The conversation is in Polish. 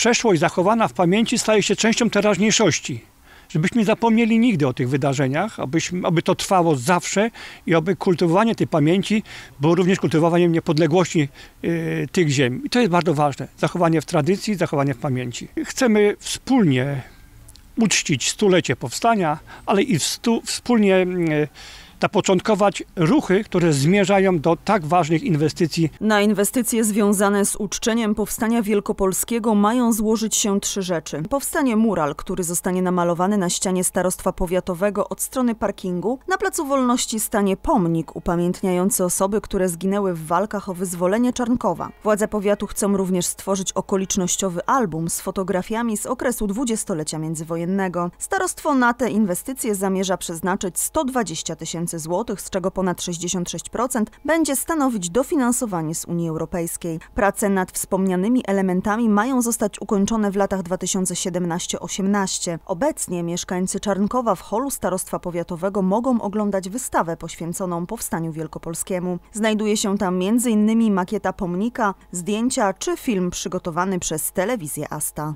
Przeszłość zachowana w pamięci staje się częścią teraźniejszości. Żebyśmy zapomnieli nigdy o tych wydarzeniach, abyśmy, aby to trwało zawsze i aby kultywowanie tej pamięci było również kultywowaniem niepodległości y, tych ziem. I to jest bardzo ważne. Zachowanie w tradycji, zachowanie w pamięci. Chcemy wspólnie uczcić stulecie powstania, ale i stu, wspólnie. Y, zapoczątkować ruchy, które zmierzają do tak ważnych inwestycji. Na inwestycje związane z uczczeniem powstania wielkopolskiego mają złożyć się trzy rzeczy. Powstanie mural, który zostanie namalowany na ścianie starostwa powiatowego od strony parkingu. Na Placu Wolności stanie pomnik upamiętniający osoby, które zginęły w walkach o wyzwolenie Czarnkowa. Władze powiatu chcą również stworzyć okolicznościowy album z fotografiami z okresu dwudziestolecia międzywojennego. Starostwo na te inwestycje zamierza przeznaczyć 120 tysięcy tysięcy złotych, z czego ponad 66% będzie stanowić dofinansowanie z Unii Europejskiej. Prace nad wspomnianymi elementami mają zostać ukończone w latach 2017-18. Obecnie mieszkańcy Czarnkowa w holu Starostwa Powiatowego mogą oglądać wystawę poświęconą Powstaniu Wielkopolskiemu. Znajduje się tam m.in. makieta pomnika, zdjęcia czy film przygotowany przez telewizję Asta.